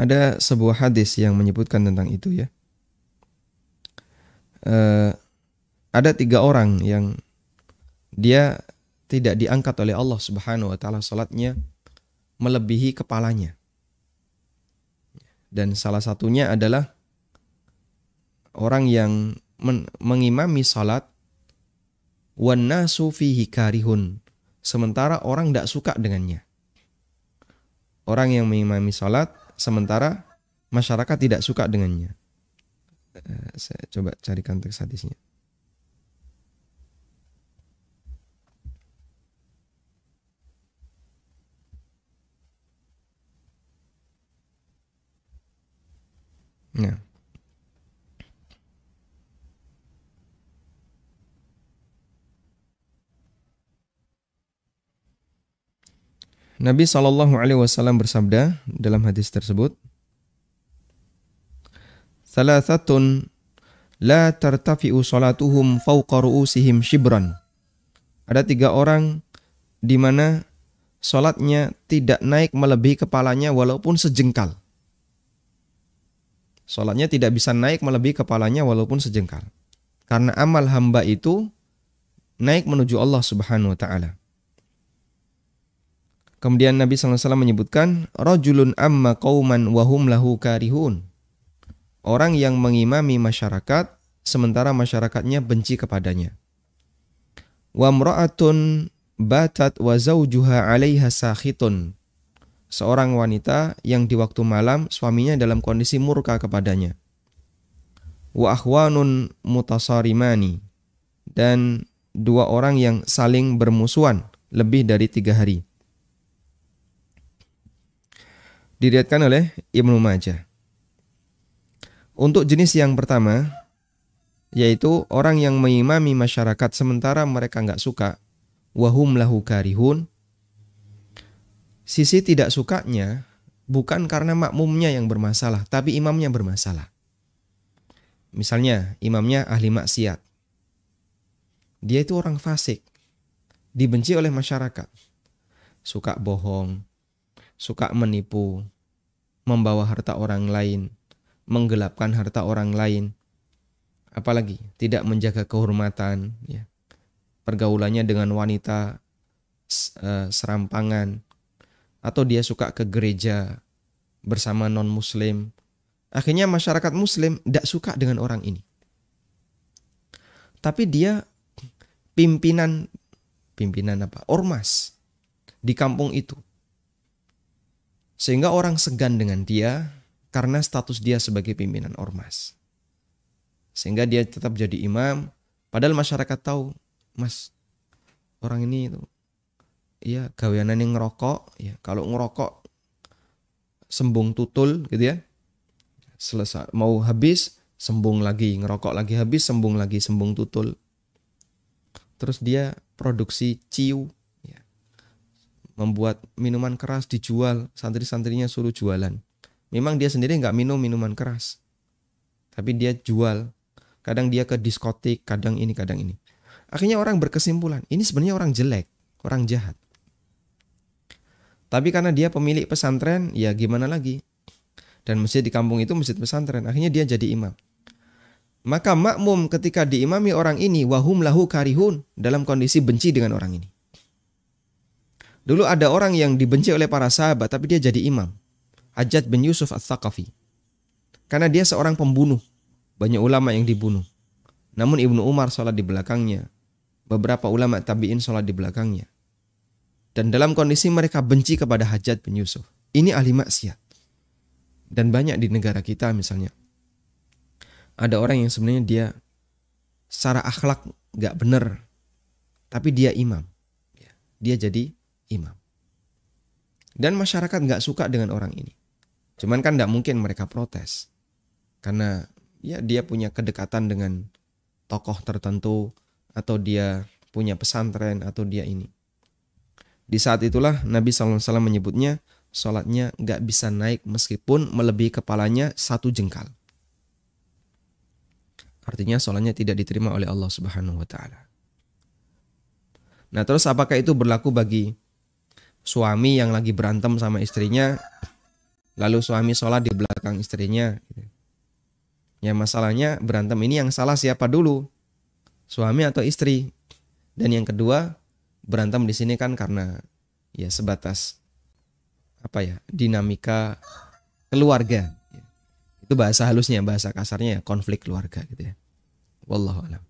Ada sebuah hadis yang menyebutkan tentang itu ya. e, ada tiga orang yang dia tidak diangkat oleh Allah Subhanahu wa taala salatnya melebihi kepalanya. Dan salah satunya adalah orang yang men mengimami salat fihi karihun sementara orang tidak suka dengannya. Orang yang mengimami salat sementara masyarakat tidak suka dengannya. Eh, saya coba carikan teks hadisnya. Nah. Nabi Shallallahu Alaihi Wasallam bersabda dalam hadis tersebut, "Thalathatun la tartafi'u salatuhum fawqa ru'usihim shibran." Ada tiga orang di mana salatnya tidak naik melebihi kepalanya walaupun sejengkal. Salatnya tidak bisa naik melebihi kepalanya walaupun sejengkal. Karena amal hamba itu naik menuju Allah Subhanahu wa taala. Kemudian Nabi SAW menyebutkan, Rajulun amma qawman wahum lahu karihun. Orang yang mengimami masyarakat, sementara masyarakatnya benci kepadanya. Wa mra'atun batat wa zawjuha alaiha sakhitun. Seorang wanita yang di waktu malam suaminya dalam kondisi murka kepadanya. Wa ahwanun mutasarimani. Dan dua orang yang saling bermusuhan lebih dari tiga hari. diriatkan oleh Ibnu Majah. Untuk jenis yang pertama, yaitu orang yang mengimami masyarakat sementara mereka nggak suka, wahum lahu karihun. Sisi tidak sukanya bukan karena makmumnya yang bermasalah, tapi imamnya bermasalah. Misalnya, imamnya ahli maksiat. Dia itu orang fasik, dibenci oleh masyarakat. Suka bohong, suka menipu, membawa harta orang lain, menggelapkan harta orang lain, apalagi tidak menjaga kehormatan, ya. pergaulannya dengan wanita eh, serampangan, atau dia suka ke gereja bersama non-muslim. Akhirnya masyarakat muslim tidak suka dengan orang ini. Tapi dia pimpinan, pimpinan apa? Ormas di kampung itu sehingga orang segan dengan dia karena status dia sebagai pimpinan ormas. Sehingga dia tetap jadi imam, padahal masyarakat tahu, mas orang ini itu iya gaweanan yang ngerokok ya kalau ngerokok sembung tutul gitu ya selesai mau habis sembung lagi ngerokok lagi habis sembung lagi sembung tutul terus dia produksi ciu membuat minuman keras dijual, santri-santrinya suruh jualan. Memang dia sendiri nggak minum minuman keras, tapi dia jual. Kadang dia ke diskotik, kadang ini, kadang ini. Akhirnya orang berkesimpulan, ini sebenarnya orang jelek, orang jahat. Tapi karena dia pemilik pesantren, ya gimana lagi? Dan masjid di kampung itu masjid pesantren, akhirnya dia jadi imam. Maka makmum ketika diimami orang ini, wahum lahu karihun, dalam kondisi benci dengan orang ini. Dulu ada orang yang dibenci oleh para sahabat tapi dia jadi imam. Hajat bin Yusuf al-Thaqafi. Karena dia seorang pembunuh. Banyak ulama yang dibunuh. Namun Ibnu Umar sholat di belakangnya. Beberapa ulama tabi'in sholat di belakangnya. Dan dalam kondisi mereka benci kepada Hajat bin Yusuf. Ini ahli maksiat. Dan banyak di negara kita misalnya. Ada orang yang sebenarnya dia secara akhlak gak benar. Tapi dia imam. Dia jadi imam. Dan masyarakat nggak suka dengan orang ini. Cuman kan nggak mungkin mereka protes. Karena ya dia punya kedekatan dengan tokoh tertentu atau dia punya pesantren atau dia ini. Di saat itulah Nabi SAW menyebutnya sholatnya nggak bisa naik meskipun melebihi kepalanya satu jengkal. Artinya sholatnya tidak diterima oleh Allah Subhanahu wa taala. Nah, terus apakah itu berlaku bagi suami yang lagi berantem sama istrinya lalu suami sholat di belakang istrinya gitu. ya masalahnya berantem ini yang salah siapa dulu suami atau istri dan yang kedua berantem di sini kan karena ya sebatas apa ya dinamika keluarga itu bahasa halusnya bahasa kasarnya ya konflik keluarga gitu ya wallahu